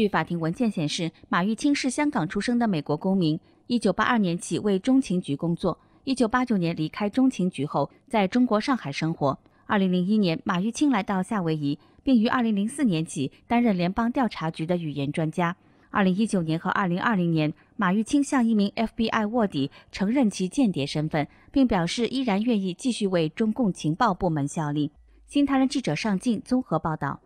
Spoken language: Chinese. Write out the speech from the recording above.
据法庭文件显示，马玉清是香港出生的美国公民，一九八二年起为中情局工作，一九八九年离开中情局后，在中国上海生活。二零零一年，马玉清来到夏威夷，并于二零零四年起担任联邦调查局的语言专家。二零一九年和二零二零年，马玉清向一名 FBI 卧底承认其间谍身份，并表示依然愿意继续为中共情报部门效力。新台人记者上静综合报道。